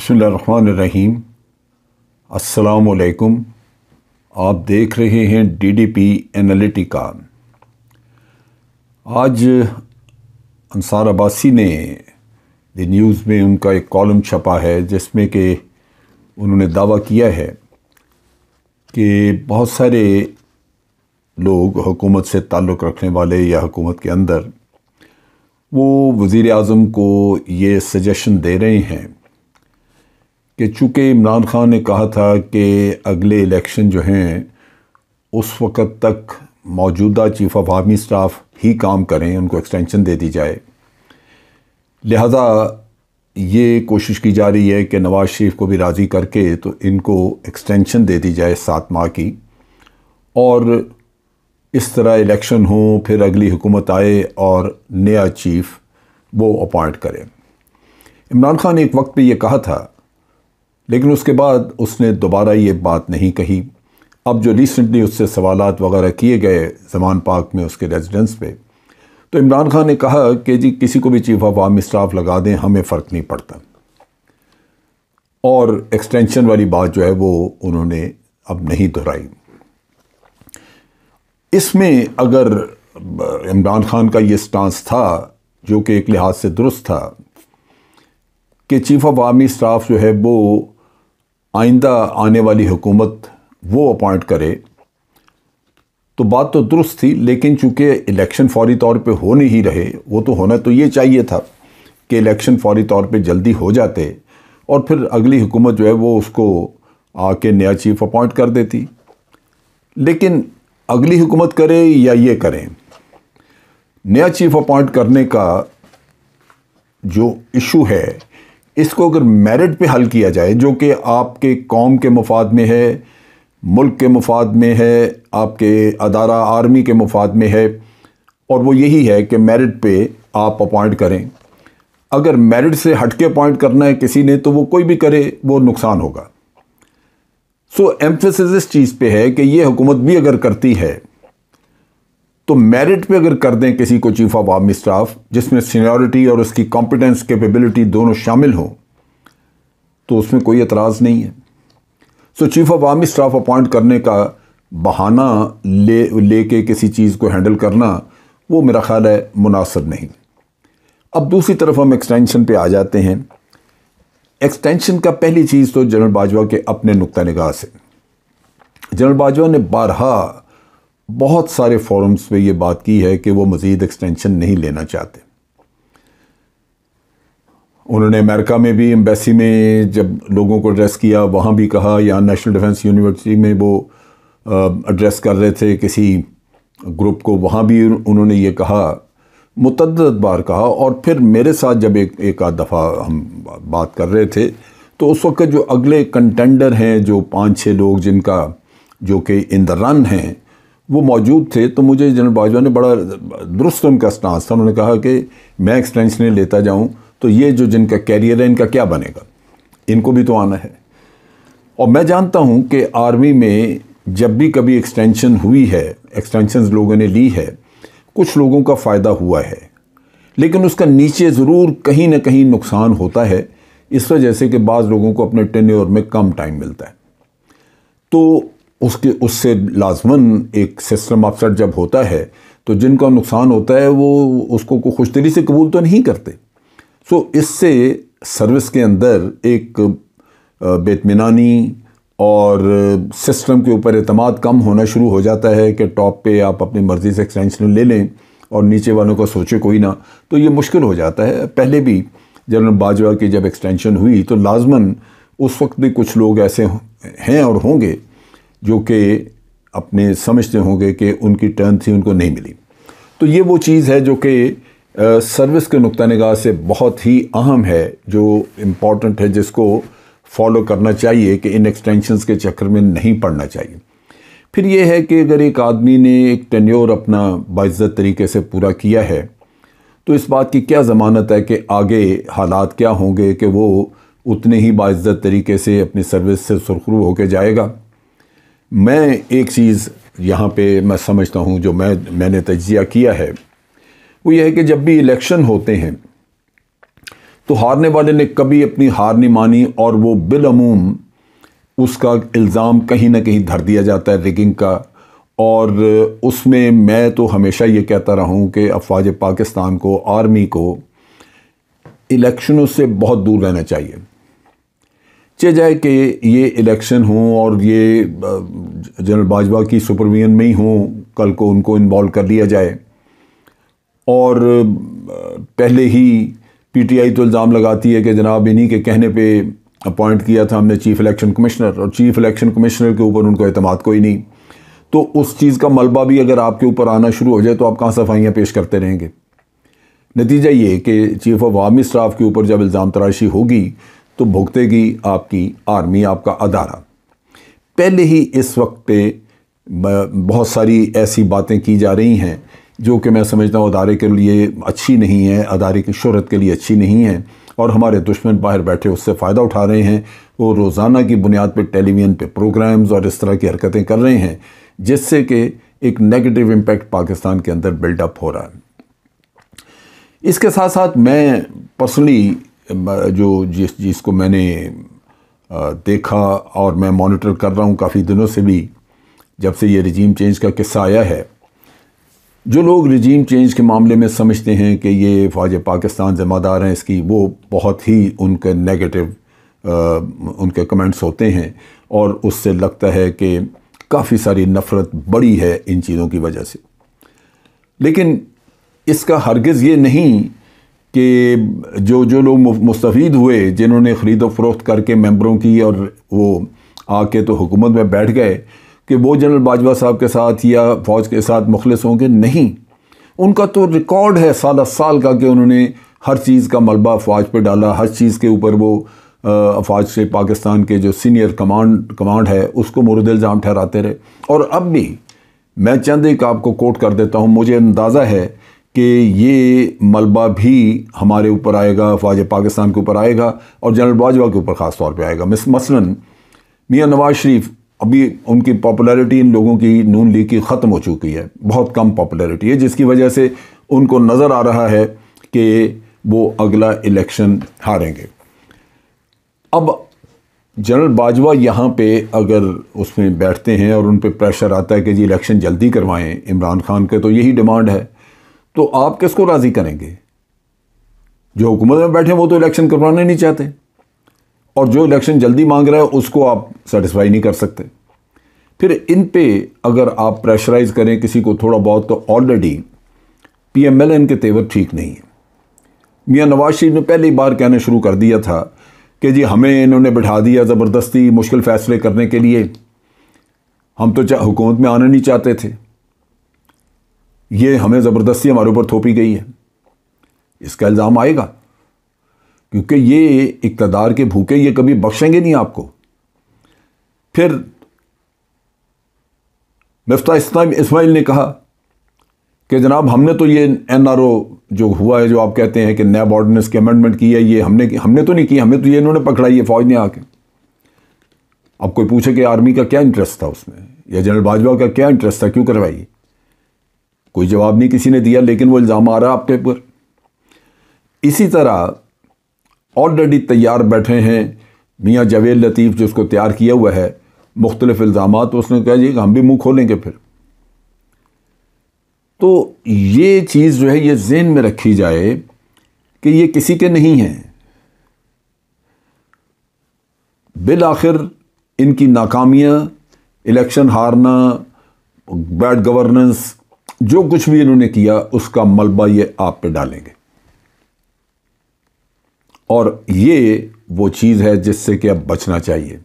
बसमीम अलकुम आप देख रहे हैं डीडीपी एनालिटिका आज अंसार अब्बासी ने न्यूज़ में उनका एक कॉलम छपा है जिसमें कि उन्होंने दावा किया है कि बहुत सारे लोग हुकूमत से ताल्लुक़ रखने वाले या हुकूमत के अंदर वो वज़ी अजम को ये सजेशन दे रहे हैं कि चूँकि इमरान ख़ान ने कहा था कि अगले इलेक्शन जो हैं उस वक़्त तक मौजूदा चीफ़ ऑफ आर्मी स्टाफ ही काम करें उनको एक्सटेंशन दे दी जाए लिहाजा ये कोशिश की जा रही है कि नवाज़ शरीफ को भी राज़ी करके तो इनको एक्सटेंशन दे दी जाए सात माह की और इस तरह इलेक्शन हो फिर अगली हुकूमत आए और नया चीफ़ वो अपॉइंट करें इमरान ख़ान ने एक वक्त पे ये कहा था लेकिन उसके बाद उसने दोबारा ये बात नहीं कही अब जो रिसेंटली उससे सवालत वगैरह किए गए जमान पार्क में उसके रेजिडेंस पे तो इमरान खान ने कहा कि जी किसी को भी चीफ ऑफ आर्मी स्टाफ लगा दें हमें फ़र्क नहीं पड़ता और एक्सटेंशन वाली बात जो है वो उन्होंने अब नहीं दोहराई इसमें अगर इमरान खान का ये स्टांस था जो कि एक लिहाज से दुरुस्त था कि चीफ ऑफ आर्मी स्टाफ जो है वो आइंदा आने वाली हुकूमत वो अपॉइंट करे तो बात तो दुरुस्त थी लेकिन चूँकि इलेक्शन फौरी तौर पे हो नहीं रहे वो तो होना तो ये चाहिए था कि इलेक्शन फौरी तौर पे जल्दी हो जाते और फिर अगली हुकूमत जो है वो उसको आके नया चीफ अपॉइंट कर देती लेकिन अगली हुकूमत करे या ये करें नया चीफ अपॉइंट करने का जो इशू है इसको अगर मेरिट पे हल किया जाए जो कि आपके कौम के मफाद में है मुल्क के मफाद में है आपके अदारा आर्मी के मफाद में है और वो यही है कि मेरिट पे आप अपॉइंट करें अगर मेरिट से हट के अपॉइंट करना है किसी ने तो वो कोई भी करे वो नुकसान होगा सो so, एम्फेसिस इस चीज़ पे है कि ये हुकूमत भी अगर करती है तो मेरिट पे अगर कर दें किसी को चीफ ऑफ आर्मी स्टाफ जिसमें सीनियरिटी और उसकी कॉम्पिटेंस केपेबिलिटी दोनों शामिल हों तो उसमें कोई एतराज़ नहीं है so chief of army staff appoint करने का बहाना ले लेके किसी चीज़ को हैंडल करना वो मेरा ख़्याल है मुनासिब नहीं अब दूसरी तरफ हम एक्सटेंशन पे आ जाते हैं एक्सटेंशन का पहली चीज़ तो जनरल बाजवा के अपने नुक़ नगाह से जनरल बाजवा ने बारहा बहुत सारे फॉरम्स पे ये बात की है कि वो मज़ीद एक्सटेंशन नहीं लेना चाहते उन्होंने अमेरिका में भी एम्बेसी में जब लोगों को एड्रेस किया वहाँ भी कहा या नेशनल डिफेंस यूनिवर्सिटी में वो एड्रेस कर रहे थे किसी ग्रुप को वहाँ भी उन्होंने ये कहा मुतद बार कहा और फिर मेरे साथ जब एक एक आध दफ़ा हम बात कर रहे थे तो उस वक्त जो अगले कंटेंडर हैं जो पाँच छः लोग जिनका जो कि इन द रन हैं वो मौजूद थे तो मुझे जनरल बाजवा ने बड़ा दुरुस्त उनका स्टांस था उन्होंने कहा कि मैं एक्सटेंशन लेता जाऊं तो ये जो जिनका कैरियर है इनका क्या बनेगा इनको भी तो आना है और मैं जानता हूं कि आर्मी में जब भी कभी एक्सटेंशन हुई है एक्सटेंशन लोगों ने ली है कुछ लोगों का फ़ायदा हुआ है लेकिन उसका नीचे ज़रूर कहीं ना कहीं नुकसान होता है इस वजह से कि बाज़ लोगों को अपने टेन्योर में कम टाइम मिलता है तो उसके उससे लाजमन एक सिस्टम अपसेट जब होता है तो जिनका नुकसान होता है वो उसको को खुश दिली से कबूल तो नहीं करते सो इससे सर्विस के अंदर एक बेतमिनानी और सिस्टम के ऊपर अतमाद कम होना शुरू हो जाता है कि टॉप पे आप अपनी मर्ज़ी से एक्सटेंशन ले लें और नीचे वालों का सोचे कोई ना तो ये मुश्किल हो जाता है पहले भी जनरल बाजवा की जब एक्सटेंशन हुई तो लाजमन उस वक्त भी कुछ लोग ऐसे हैं और होंगे जो कि अपने समझते होंगे कि उनकी टर्न थी उनको नहीं मिली तो ये वो चीज़ है जो कि सर्विस के नुक़ नगाह से बहुत ही अहम है जो इम्पॉर्टेंट है जिसको फॉलो करना चाहिए कि इन एक्सटेंशंस के चक्कर में नहीं पड़ना चाहिए फिर ये है कि अगर एक आदमी ने एक टेन्योर अपना बाज़त तरीके से पूरा किया है तो इस बात की क्या ज़मानत है कि आगे हालात क्या होंगे कि वो उतने ही बाज़त तरीके से अपनी सर्विस से सुरखरू होकर जाएगा मैं एक चीज़ यहाँ पे मैं समझता हूँ जो मैं मैंने तजिया किया है वो यह है कि जब भी इलेक्शन होते हैं तो हारने वाले ने कभी अपनी हार नहीं मानी और वो बिलूम उसका इल्ज़ाम कहीं ना कहीं धर दिया जाता है रिगिंग का और उसमें मैं तो हमेशा ये कहता रहूँ कि अफवाज पाकिस्तान को आर्मी को इलेक्शनों से बहुत दूर रहना चाहिए चे जाए कि ये इलेक्शन हों और ये जनरल बाजवा की सुपरविजन में ही हों कल को उनको इन्वॉल्व कर लिया जाए और पहले ही पीटीआई तो इल्ज़ाम लगाती है कि जनाब इन्हीं के कहने पे अपॉइंट किया था हमने चीफ़ इलेक्शन कमिश्नर और चीफ़ इलेक्शन कमिश्नर के ऊपर उनको अहतमाद कोई नहीं तो उस चीज़ का मलबा भी अगर आपके ऊपर आना शुरू हो जाए तो आप कहाँ सफाइयाँ पेश करते रहेंगे नतीजा ये कि चीफ़ ऑफ आर्मी स्टाफ के ऊपर जब इल्ज़ाम तराशी होगी तो भुगतेगी आपकी आर्मी आपका अदारा पहले ही इस वक्त पे बहुत सारी ऐसी बातें की जा रही हैं जो कि मैं समझता हूँ अदारे के लिए अच्छी नहीं है अदारे की शहरत के लिए अच्छी नहीं है और हमारे दुश्मन बाहर बैठे उससे फ़ायदा उठा रहे हैं वो रोज़ाना की बुनियाद पर टेलीविज़न पर प्रोग्राम्स और इस तरह की हरकतें कर रहे हैं जिससे कि एक नेगेटिव इम्पेक्ट पाकिस्तान के अंदर बिल्डअप हो रहा है इसके साथ साथ मैं पर्सनली जो जिस जिसको मैंने देखा और मैं मॉनिटर कर रहा हूँ काफ़ी दिनों से भी जब से ये रिजीम चेंज का किस्सा आया है जो लोग रिजीम चेंज के मामले में समझते हैं कि ये फ़ौज पाकिस्तान ज़िम्मेदार हैं इसकी वो बहुत ही उनके नेगेटिव उनके कमेंट्स होते हैं और उससे लगता है कि काफ़ी सारी नफ़रत बड़ी है इन चीज़ों की वजह से लेकिन इसका हरगज़ ये नहीं कि जो जो लोग मुस्तफ़ हुए जिन्होंने खरीदो फरोख्त करके मेम्बरों की और वो आके तो हुकूमत में बैठ गए कि वो जनरल बाजवा साहब के साथ या फ़ौज के साथ मुखलस होंगे नहीं उनका तो रिकॉर्ड है साल साल का कि उन्होंने हर चीज़ का मलबा फौज पर डाला हर चीज़ के ऊपर वो अफवाज से पाकिस्तान के जो सीनियर कमांड कमांड है उसको मुरदिलजाम ठहराते रहे और अब भी मैं चंद एक आपको कोट कर देता हूँ मुझे अंदाज़ा है कि ये मलबा भी हमारे ऊपर आएगा फौज पाकिस्तान के ऊपर आएगा और जनरल बाजवा के ऊपर ख़ास तौर पर आएगा मिस मसलन मियाँ नवाज शरीफ अभी उनकी पॉपुलैरिटी इन लोगों की नून लीग की ख़त्म हो चुकी है बहुत कम पॉपुलैरिटी है जिसकी वजह से उनको नज़र आ रहा है कि वो अगला इलेक्शन हारेंगे अब जनरल बाजवा यहाँ पे अगर उसमें बैठते हैं और उन पर प्रेशर आता है कि जी इलेक्शन जल्दी करवाएं इमरान खान के तो यही डिमांड है तो आप किसको राज़ी करेंगे जो हुकूमत में बैठे वो तो इलेक्शन करवाना नहीं चाहते और जो इलेक्शन जल्दी मांग रहा है उसको आप सेटिस्फाई नहीं कर सकते फिर इन पे अगर आप प्रेशराइज करें किसी को थोड़ा बहुत तो already P M L N के तेवर ठीक नहीं है मियाँ नवाज शरीफ ने पहली बार कहना शुरू कर दिया था कि जी हमें इन्होंने बिठा दिया ज़बरदस्ती मुश्किल फ़ैसले करने के लिए हम तो हुकूमत में आना नहीं चाहते थे ये हमें ज़बरदस्ती हमारे ऊपर थोपी गई है इसका इल्ज़ाम आएगा क्योंकि ये इकतदार के भूखे ये कभी बख्शेंगे नहीं आपको फिर मफ्ता इसमाइल ने कहा कि जनाब हमने तो ये एन आर ओ जो हुआ है जो आप कहते हैं कि नैब ऑर्डिनेंस के अमेंडमेंट की है ये हमने हमने तो नहीं किया हमें तो ये इन्होंने पकड़ाई है फ़ौज ने आके अब कोई पूछे कि आर्मी का क्या इंटरेस्ट था उसमें या जनरल बाजवा का क्या इंटरेस्ट था क्यों करवाई कोई जवाब नहीं किसी ने दिया लेकिन वो इल्ज़ाम आ रहा आपके ऊपर इसी तरह ऑलरेडी तैयार बैठे हैं मियाँ जवेद लतीफ़ जो उसको तैयार किया हुआ है मुख्तलिफ़ इल्ज़ाम तो उसने कहा जी हम भी मुँह खोलेंगे फिर तो ये चीज़ जो है ये जेन में रखी जाए कि ये किसी के नहीं हैं बिल आखिर इनकी नाकामियाँ इलेक्शन हारना बैड गवर्नेंस जो कुछ भी इन्होंने किया उसका मलबा ये आप पे डालेंगे और ये वो चीज़ है जिससे कि अब बचना चाहिए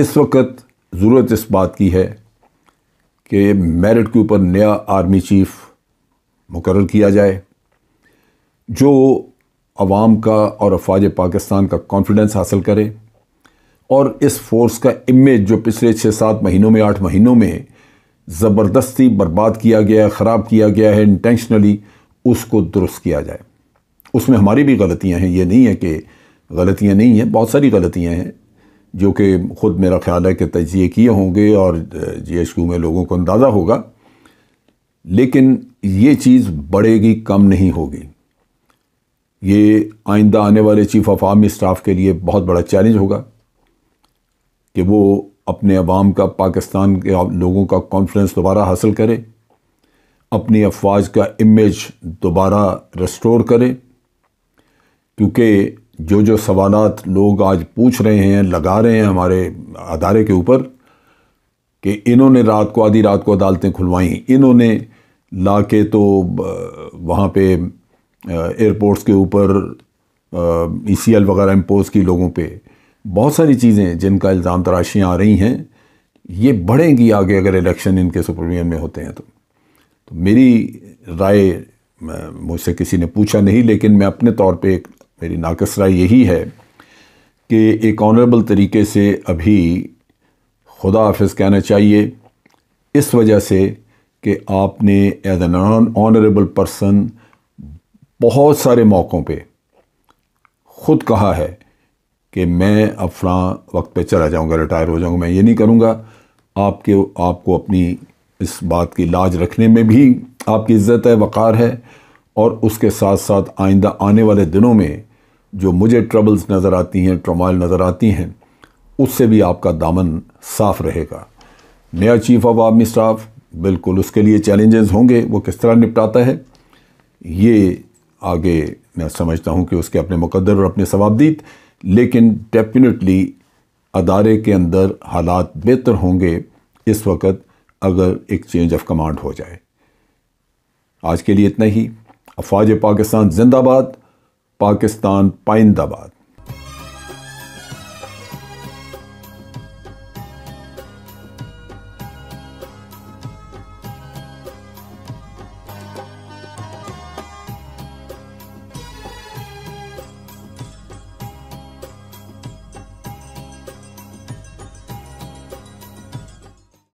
इस वक्त ज़रूरत इस बात की है कि मेरिट के ऊपर नया आर्मी चीफ मुकर किया जाए जो आवाम का और अफवाज पाकिस्तान का कॉन्फिडेंस हासिल करे और इस फोर्स का इमेज जो पिछले छः सात महीनों में आठ महीनों में ज़बरदस्ती बर्बाद किया गया ख़राब किया गया है इंटेंशनली उसको दुरुस्त किया जाए उसमें हमारी भी गलतियां हैं ये नहीं है कि गलतियां नहीं हैं बहुत सारी गलतियां हैं जो कि ख़ुद मेरा ख्याल है कि तजिए किए होंगे और जी एच क्यू में लोगों को अंदाज़ा होगा लेकिन ये चीज़ बढ़ेगी कम नहीं होगी ये आइंदा आने वाले चीफ़ ऑफ आर्मी स्टाफ के लिए बहुत बड़ा चैलेंज होगा कि वो अपने अवाम का पाकिस्तान के लोगों का कॉन्फिडेंस दोबारा हासिल करें अपनी अफवाज का इमेज दोबारा रिस्टोर करें क्योंकि जो जो सवाल लोग आज पूछ रहे हैं लगा रहे हैं हमारे अदारे के ऊपर कि इन्होंने रात को आधी रात को अदालतें खुलवाई इन्होंने ला के तो वहाँ पे एयरपोर्ट्स के ऊपर ई सी एल वगैरह इम्पोज़ की लोगों पे बहुत सारी चीज़ें जिनका इल्ज़ाम तराशियाँ आ रही हैं ये बढ़ेंगी आगे अगर इलेक्शन इनके सुप्रीमियर में होते हैं तो, तो मेरी राय मुझसे किसी ने पूछा नहीं लेकिन मैं अपने तौर पे एक मेरी नाकस राय यही है कि एक ऑनरेबल तरीके से अभी खुदा हाफ कहना चाहिए इस वजह से कि आपने एज एन ऑनरेबल पर्सन बहुत सारे मौक़ों पे ख़ुद कहा है कि मैं अब वक्त पे चला जाऊंगा रिटायर हो जाऊंगा मैं ये नहीं करूंगा आपके आपको अपनी इस बात की लाज रखने में भी आपकी इज़्ज़त है वक़ार है और उसके साथ साथ आइंदा आने वाले दिनों में जो मुझे ट्रबल्स नज़र आती हैं ट्रमाइल नज़र आती हैं उससे भी आपका दामन साफ रहेगा नया चीफ ऑफ आर्मी स्टाफ बिल्कुल उसके लिए चैलेंजेस होंगे वो किस तरह निपटाता है ये आगे मैं समझता हूँ कि उसके अपने मुकद्दर और अपने सवाबदीद लेकिन डेफिनेटली अदारे के अंदर हालात बेहतर होंगे इस वक्त अगर एक चेंज ऑफ कमांड हो जाए आज के लिए इतना ही अफवाज पाकिस्तान जिंदाबाद पाकिस्तान पाइंदाबाद